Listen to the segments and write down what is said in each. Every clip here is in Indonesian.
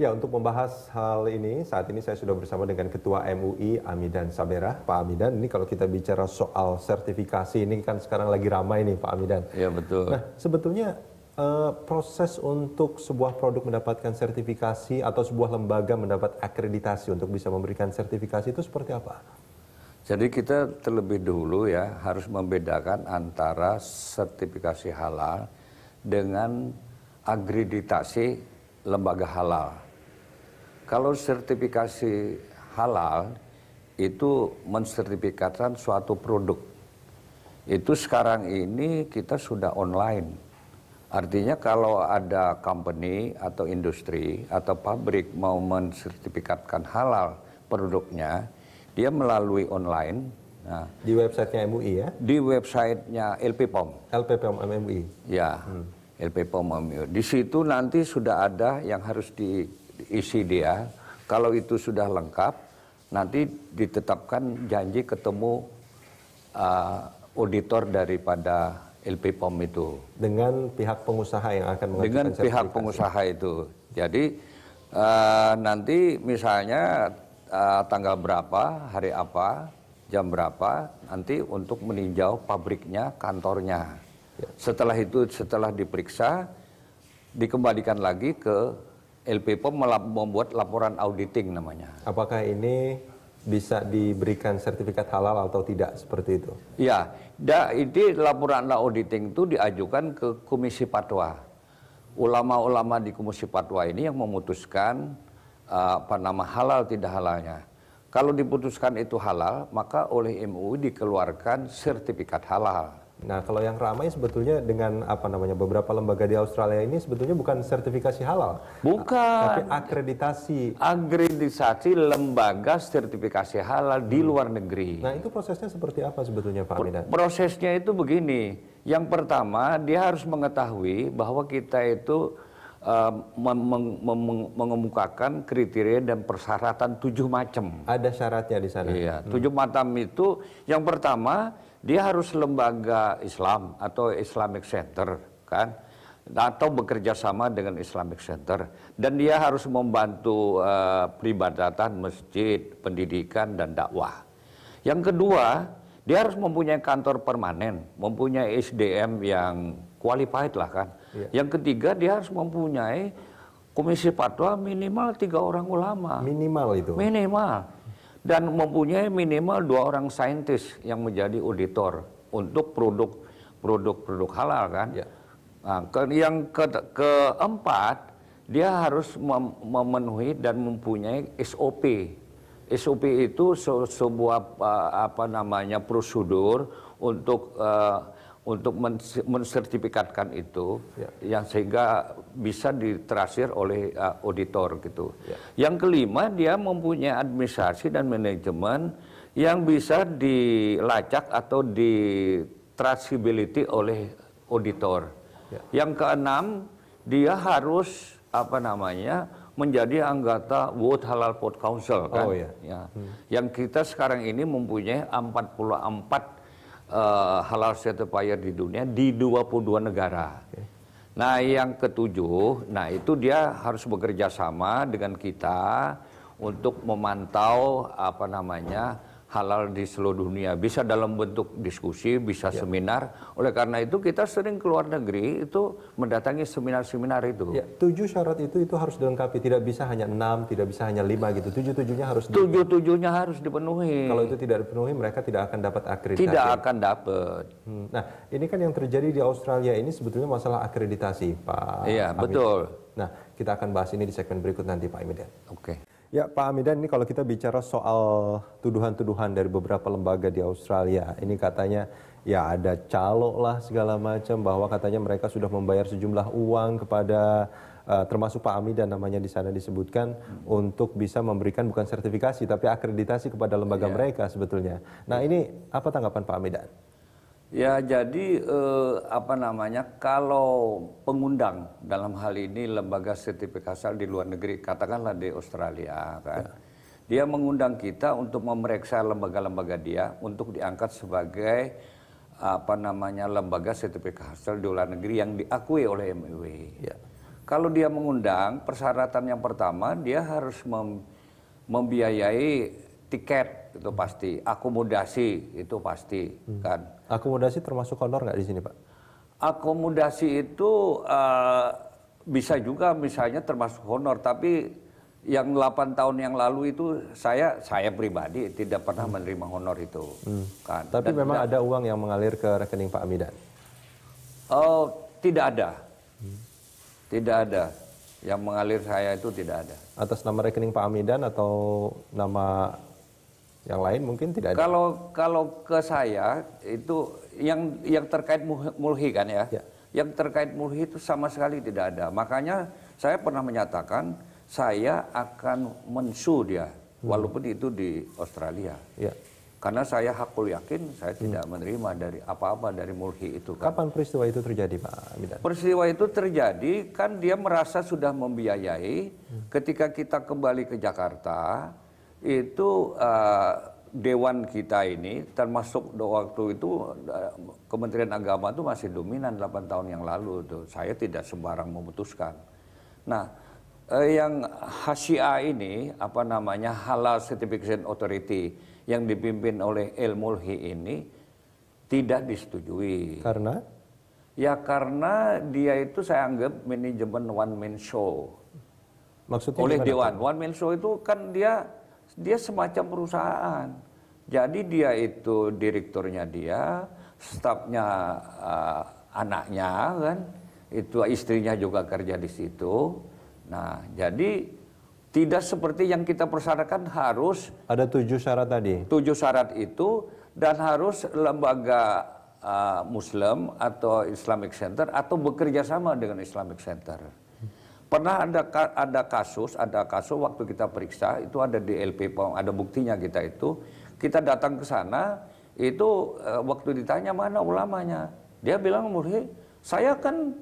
Ya, untuk membahas hal ini, saat ini saya sudah bersama dengan Ketua MUI Amidan Sabera. Pak Amidan, ini kalau kita bicara soal sertifikasi ini kan sekarang lagi ramai nih Pak Amidan. Ya, betul. Nah, sebetulnya uh, proses untuk sebuah produk mendapatkan sertifikasi atau sebuah lembaga mendapat akreditasi untuk bisa memberikan sertifikasi itu seperti apa? Jadi kita terlebih dahulu ya harus membedakan antara sertifikasi halal dengan akreditasi lembaga halal. Kalau sertifikasi halal itu mensertifikatkan suatu produk. Itu sekarang ini kita sudah online. Artinya kalau ada company atau industri atau pabrik mau mensertifikatkan halal produknya, dia melalui online. Nah, di websitenya MUI ya? Di websitenya LPPOM. LPPOM MUI. Ya. Hmm. LPPOM OMIO. Di situ nanti sudah ada yang harus diisi dia. Kalau itu sudah lengkap, nanti ditetapkan janji ketemu uh, auditor daripada LP itu. Dengan pihak pengusaha yang akan mengajukan Dengan pihak pengusaha itu. Jadi uh, nanti misalnya uh, tanggal berapa, hari apa, jam berapa, nanti untuk meninjau pabriknya, kantornya. Setelah itu setelah diperiksa dikembalikan lagi ke LPPOM membuat laporan auditing namanya. Apakah ini bisa diberikan sertifikat halal atau tidak seperti itu? Ya, da, ini laporan auditing itu diajukan ke Komisi Fatwa. Ulama-ulama di Komisi Fatwa ini yang memutuskan uh, apa nama halal tidak halalnya. Kalau diputuskan itu halal, maka oleh MUI dikeluarkan sertifikat halal. Nah, kalau yang ramai sebetulnya dengan apa namanya beberapa lembaga di Australia ini sebetulnya bukan sertifikasi halal. Bukan. Tapi akreditasi. Akreditasi lembaga sertifikasi halal di hmm. luar negeri. Nah, itu prosesnya seperti apa sebetulnya Pak Aminat? Prosesnya itu begini. Yang pertama, dia harus mengetahui bahwa kita itu Eh, mengemukakan kriteria dan persyaratan tujuh macam. Ada syaratnya di sana. Iya, hmm. tujuh macam itu yang pertama dia harus lembaga Islam atau Islamic Center kan atau bekerja sama dengan Islamic Center dan dia harus membantu uh, peribadatan masjid, pendidikan dan dakwah. Yang kedua, dia harus mempunyai kantor permanen, mempunyai SDM yang qualified lah kan. Ya. Yang ketiga dia harus mempunyai komisi fatwa minimal tiga orang ulama. Minimal itu. Minimal. Dan mempunyai minimal dua orang saintis yang menjadi auditor untuk produk produk-produk halal kan. Ya. Nah, ke, yang ke, keempat dia harus mem memenuhi dan mempunyai SOP. SOP itu se sebuah uh, apa namanya prosedur untuk uh, untuk mensertifikatkan itu ya. yang sehingga bisa diterasir oleh uh, auditor gitu. Ya. Yang kelima dia mempunyai administrasi dan manajemen yang bisa dilacak atau traceability oleh auditor. Ya. Yang keenam dia harus apa namanya menjadi anggota World Halal Food Council kan. Oh, ya. Ya. Hmm. Yang kita sekarang ini mempunyai 44 uh, halal certifier di dunia di 22 negara. Nah, yang ketujuh, nah itu dia harus bekerja sama dengan kita untuk memantau apa namanya halal di seluruh dunia. Bisa dalam bentuk diskusi, bisa ya. seminar. Oleh karena itu kita sering ke luar negeri itu mendatangi seminar-seminar itu. Ya, tujuh syarat itu itu harus dilengkapi. Tidak bisa hanya enam, tidak bisa hanya lima gitu. Tujuh tujuhnya harus dipenuhi. Tujuh tujuhnya harus dipenuhi. Kalau itu tidak dipenuhi, mereka tidak akan dapat akreditasi. Tidak akan dapat. Hmm. Nah, ini kan yang terjadi di Australia ini sebetulnya masalah akreditasi, Pak. Iya, betul. Nah, kita akan bahas ini di segmen berikut nanti, Pak Imedian Oke. Okay. Ya Pak Amidan ini kalau kita bicara soal tuduhan-tuduhan dari beberapa lembaga di Australia, ini katanya ya ada calo lah segala macam bahwa katanya mereka sudah membayar sejumlah uang kepada uh, termasuk Pak Amidan namanya di sana disebutkan hmm. untuk bisa memberikan bukan sertifikasi tapi akreditasi kepada lembaga yeah. mereka sebetulnya. Nah ini apa tanggapan Pak Amidan? Ya, jadi eh, apa namanya? Kalau pengundang dalam hal ini lembaga sertifikasi di luar negeri, katakanlah di Australia, kan, ya. dia mengundang kita untuk memeriksa lembaga-lembaga dia untuk diangkat sebagai apa namanya lembaga sertifikasi di luar negeri yang diakui oleh MUI. Ya. Kalau dia mengundang, persyaratan yang pertama dia harus mem membiayai tiket itu pasti, akomodasi itu pasti hmm. kan. Akomodasi termasuk honor nggak di sini pak? Akomodasi itu uh, bisa juga misalnya termasuk honor, tapi yang 8 tahun yang lalu itu saya saya pribadi tidak pernah hmm. menerima honor itu hmm. kan. Tapi Dan memang tidak, ada uang yang mengalir ke rekening Pak Amidan. Oh, tidak ada. Hmm. Tidak ada. Yang mengalir saya itu tidak ada. Atas nama rekening Pak Amidan atau nama yang lain mungkin tidak ada. Kalau kalau ke saya itu yang yang terkait mulhi kan ya. ya. Yang terkait mulhi itu sama sekali tidak ada. Makanya saya pernah menyatakan saya akan mensu dia hmm. walaupun itu di Australia. Ya. Karena saya hakul yakin saya hmm. tidak menerima dari apa-apa dari mulhi itu. Kan. Kapan peristiwa itu terjadi, Pak Midan? Peristiwa itu terjadi kan dia merasa sudah membiayai hmm. ketika kita kembali ke Jakarta itu uh, dewan kita ini termasuk waktu itu eh, Kementerian Agama itu masih dominan 8 tahun yang lalu tuh. Saya tidak sembarang memutuskan. Nah, uh, yang HCA ini apa namanya Halal Certification Authority yang dipimpin oleh El Mulhi ini tidak disetujui. Karena ya karena dia itu saya anggap manajemen one man show. Maksudnya oleh dewan. One man show itu kan dia dia semacam perusahaan. Jadi dia itu direkturnya dia, stafnya uh, anaknya kan, itu istrinya juga kerja di situ. Nah, jadi tidak seperti yang kita persyaratkan harus ada tujuh syarat tadi. Tujuh syarat itu dan harus lembaga uh, Muslim atau Islamic Center atau bekerja sama dengan Islamic Center. Pernah ada ada kasus, ada kasus waktu kita periksa itu ada di LP ada buktinya kita itu. Kita datang ke sana itu eh, waktu ditanya mana ulamanya, dia bilang Murhi, saya kan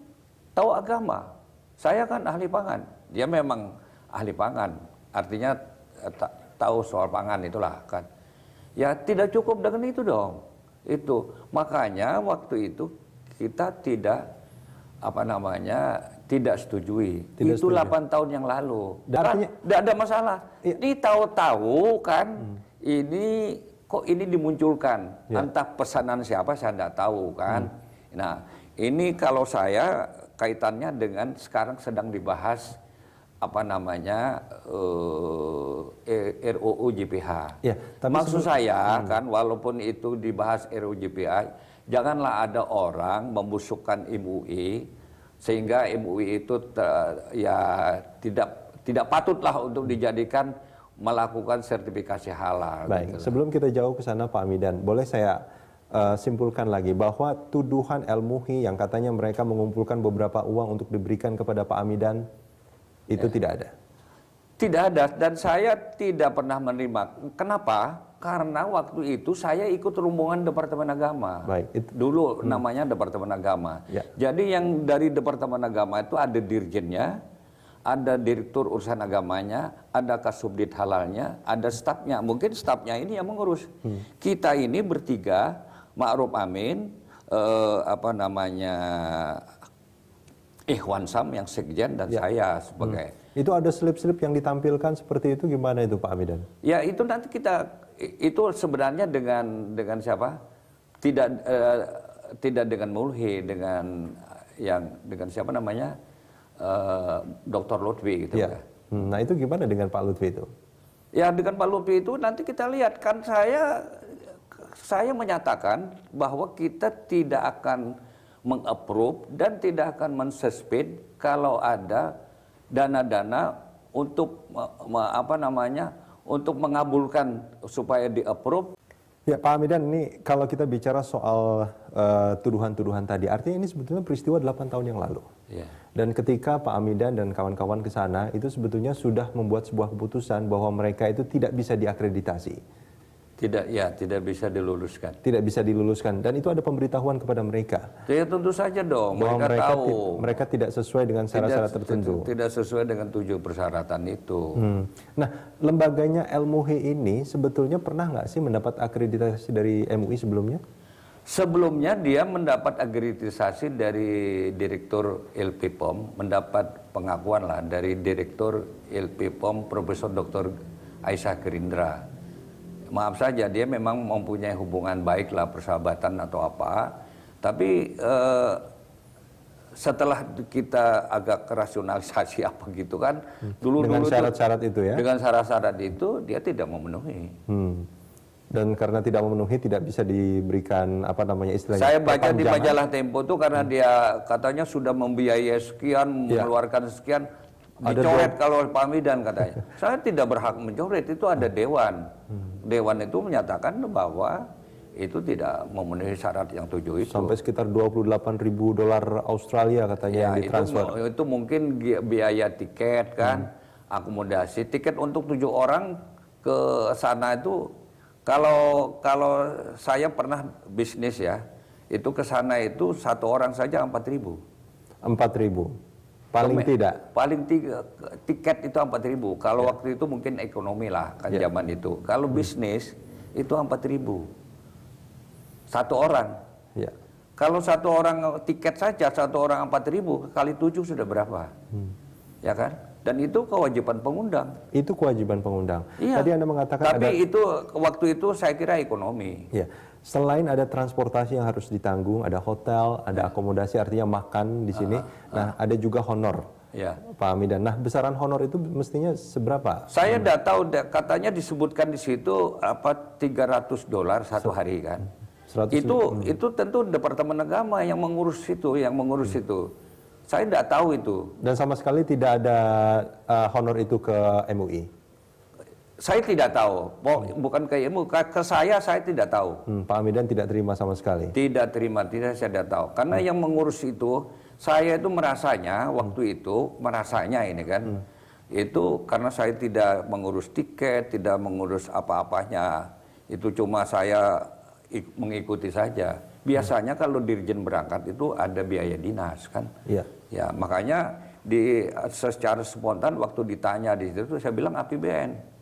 tahu agama, saya kan ahli pangan. Dia memang ahli pangan, artinya eh, tahu soal pangan itulah kan. Ya tidak cukup dengan itu dong. Itu makanya waktu itu kita tidak apa namanya tidak setujui. Tidak itu setuju. 8 tahun yang lalu. Artinya tidak ada masalah. Iya. Di tahu-tahu kan hmm. ini kok ini dimunculkan. Ya. Entah pesanan siapa saya tidak tahu kan. Hmm. Nah, ini kalau saya kaitannya dengan sekarang sedang dibahas apa namanya uh, eh, eh, RUU JPH. Ya, tapi Maksud saya hmm. kan walaupun itu dibahas RUU JPH, janganlah ada orang membusukkan MUI sehingga MUI itu ya tidak tidak patutlah untuk dijadikan melakukan sertifikasi halal. Baik, gitu. sebelum kita jauh ke sana Pak Amidan, boleh saya uh, simpulkan lagi bahwa tuduhan Muhi yang katanya mereka mengumpulkan beberapa uang untuk diberikan kepada Pak Amidan itu ya. tidak ada. Tidak ada dan saya tidak pernah menerima. Kenapa? Karena waktu itu saya ikut rombongan Departemen Agama. Baik. It, Dulu hmm. namanya Departemen Agama. Ya. Jadi yang dari Departemen Agama itu ada dirjennya, ada direktur urusan agamanya, ada kasubdit halalnya, ada stafnya. Mungkin stafnya ini yang mengurus. Hmm. Kita ini bertiga, Ma'ruf Amin, eh, apa namanya Ikhwan Sam yang sekjen dan ya. saya sebagai hmm. Itu ada slip-slip yang ditampilkan seperti itu gimana itu Pak Amidan? Ya itu nanti kita itu sebenarnya dengan dengan siapa? Tidak eh, tidak dengan Mulhi dengan yang dengan siapa namanya eh, Dr. Lutfi gitu ya. Kan? Nah itu gimana dengan Pak Lutfi itu? Ya dengan Pak Lutfi itu nanti kita lihat kan saya saya menyatakan bahwa kita tidak akan mengapprove dan tidak akan mensuspend kalau ada dana-dana untuk apa namanya untuk mengabulkan supaya di approve Ya Pak Amidan, ini kalau kita bicara soal eh, tuduhan-tuduhan tadi, artinya ini sebetulnya peristiwa 8 tahun yang lalu. Yeah. Dan ketika Pak Amidan dan kawan-kawan ke sana, itu sebetulnya sudah membuat sebuah keputusan bahwa mereka itu tidak bisa diakreditasi tidak, ya, tidak bisa diluluskan. Tidak bisa diluluskan, dan itu ada pemberitahuan kepada mereka. Ya tentu saja dong, mereka, mereka tahu. Mereka tidak sesuai dengan syarat-syarat tertentu. Tidak sesuai dengan tujuh persyaratan itu. Hmm. Nah, lembaganya Elmuhi ini sebetulnya pernah nggak sih mendapat akreditasi dari MUI sebelumnya? Sebelumnya dia mendapat akreditasi dari Direktur LPPOM, mendapat pengakuan lah dari Direktur LPPOM Profesor Dr. Aisyah Gerindra maaf saja dia memang mempunyai hubungan baik lah persahabatan atau apa tapi eh, setelah kita agak kerasionalisasi apa gitu kan hmm. dulu dengan syarat-syarat itu ya dengan syarat-syarat itu dia tidak memenuhi hmm. dan karena tidak memenuhi tidak bisa diberikan apa namanya istilahnya saya baca di majalah Tempo tuh karena hmm. dia katanya sudah membiayai sekian ya. mengeluarkan sekian dicoret kalau Pak Midan katanya. Saya tidak berhak mencoret, itu ada dewan. Dewan itu menyatakan bahwa itu tidak memenuhi syarat yang tujuh itu. Sampai sekitar 28 ribu dolar Australia katanya ya, yang ditransfer. Itu, itu mungkin biaya tiket kan, hmm. akomodasi. Tiket untuk tujuh orang ke sana itu kalau kalau saya pernah bisnis ya, itu ke sana itu satu orang saja empat ribu. Empat ribu. Paling tidak. Paling tiga, tiket itu empat ribu. Kalau ya. waktu itu mungkin ekonomi lah kan ya. zaman itu. Kalau hmm. bisnis itu empat ribu Satu orang. Ya. Kalau satu orang tiket saja satu orang empat ribu kali tujuh sudah berapa? Hmm. Ya kan? Dan itu kewajiban pengundang. Itu kewajiban pengundang. Iya. Tadi Anda mengatakan Tapi ada... itu waktu itu saya kira ekonomi. Ya selain ada transportasi yang harus ditanggung, ada hotel, ada hmm. akomodasi artinya makan di sini. Uh uh. Nah, ah. ada juga honor. Ya. Pak Amidan. Nah, besaran honor itu mestinya seberapa? Saya tidak tahu katanya disebutkan di situ apa 300 dolar satu hari kan. 100 itu hmm. itu tentu Departemen Agama yang mengurus itu, yang mengurus hmm. itu. Saya tidak tahu itu. Dan sama sekali tidak ada uh, honor itu ke MUI saya tidak tahu. Bukan ke ilmu, ke, saya saya tidak tahu. Hmm, Pak Amidan tidak terima sama sekali. Tidak terima, tidak saya tidak tahu. Karena hmm. yang mengurus itu, saya itu merasanya hmm. waktu itu merasanya ini kan, hmm. itu karena saya tidak mengurus tiket, tidak mengurus apa-apanya. Itu cuma saya mengikuti saja. Hmm. Biasanya hmm. kalau dirjen berangkat itu ada biaya dinas kan. Iya. Ya makanya di secara spontan waktu ditanya di situ saya bilang APBN.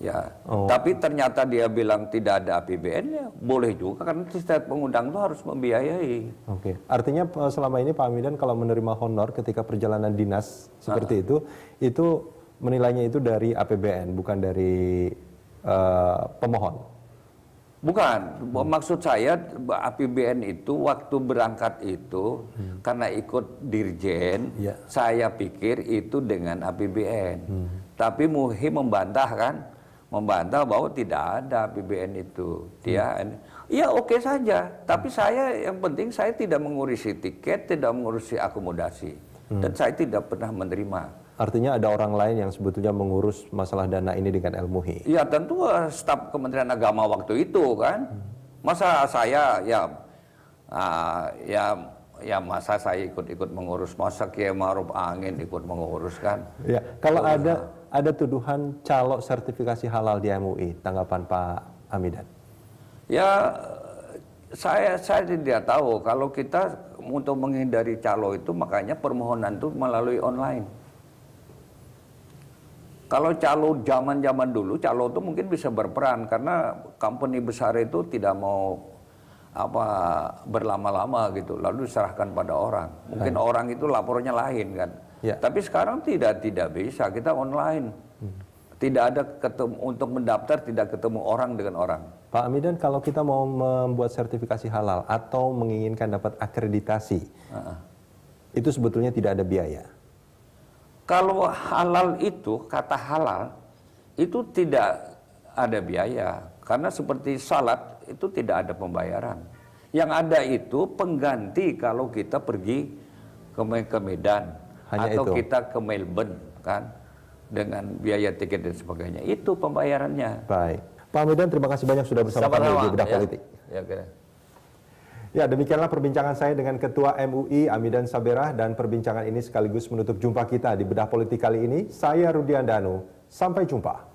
Ya, oh. tapi ternyata dia bilang tidak ada apbn ya boleh juga karena setiap pengundang itu harus membiayai. Oke, okay. artinya eh, selama ini Pak Amidan kalau menerima honor ketika perjalanan dinas seperti nah. itu, itu menilainya itu dari APBN, bukan dari uh, pemohon. Bukan, hmm. maksud saya APBN itu waktu berangkat itu hmm. karena ikut dirjen, yeah. saya pikir itu dengan APBN. Hmm. Tapi Muhi membantah kan, membantah bahwa tidak ada PBN itu. Dia ya. Hmm. ya oke okay saja, tapi hmm. saya yang penting saya tidak mengurusi tiket, tidak mengurusi akomodasi, hmm. dan saya tidak pernah menerima. Artinya ada orang lain yang sebetulnya mengurus masalah dana ini dengan Elmuhi. Iya tentu eh, staf Kementerian Agama waktu itu kan, hmm. masa saya ya uh, ya ya masa saya ikut-ikut mengurus masa Kiai Maruf Angin ikut mengurus kan. Ya kalau ada ada tuduhan calok sertifikasi halal di MUI. Tanggapan Pak Amidan? Ya, saya saya tidak tahu kalau kita untuk menghindari calok itu makanya permohonan itu melalui online. Kalau calo zaman-zaman dulu calo itu mungkin bisa berperan karena company besar itu tidak mau apa berlama-lama gitu lalu diserahkan pada orang mungkin Hai. orang itu lapornya lain kan Ya. Tapi sekarang tidak tidak bisa kita online. Hmm. Tidak ada ketemu untuk mendaftar tidak ketemu orang dengan orang. Pak Amidan, kalau kita mau membuat sertifikasi halal atau menginginkan dapat akreditasi, uh -uh. itu sebetulnya tidak ada biaya. Kalau halal itu kata halal itu tidak ada biaya karena seperti salat itu tidak ada pembayaran. Yang ada itu pengganti kalau kita pergi ke, ke Medan hanya atau itu. kita ke Melbourne kan dengan biaya tiket dan sebagainya. Itu pembayarannya. Baik. Pak Medan terima kasih banyak sudah bersama Sampai kami di bedah ya. politik. Ya, kira. Ya, demikianlah perbincangan saya dengan Ketua MUI Amidan Sabera dan perbincangan ini sekaligus menutup jumpa kita di bedah politik kali ini. Saya Rudian Danu. Sampai jumpa.